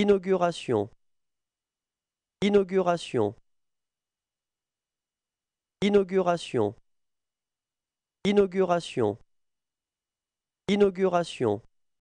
Inauguration. Inauguration. Inauguration. Inauguration. Inauguration.